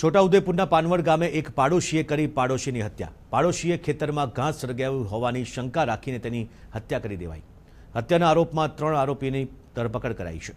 છોટાઉદેપુરના પાનવડ ગામે એક પાડોશીએ કરી પાડોશીની હત્યા પાડોશીએ ખેતરમાં ઘાસ સળગાવ્યું હોવાની શંકા રાખીને તેની હત્યા કરી દેવાઈ હત્યાના આરોપમાં ત્રણ આરોપીની ધરપકડ કરાઈ છે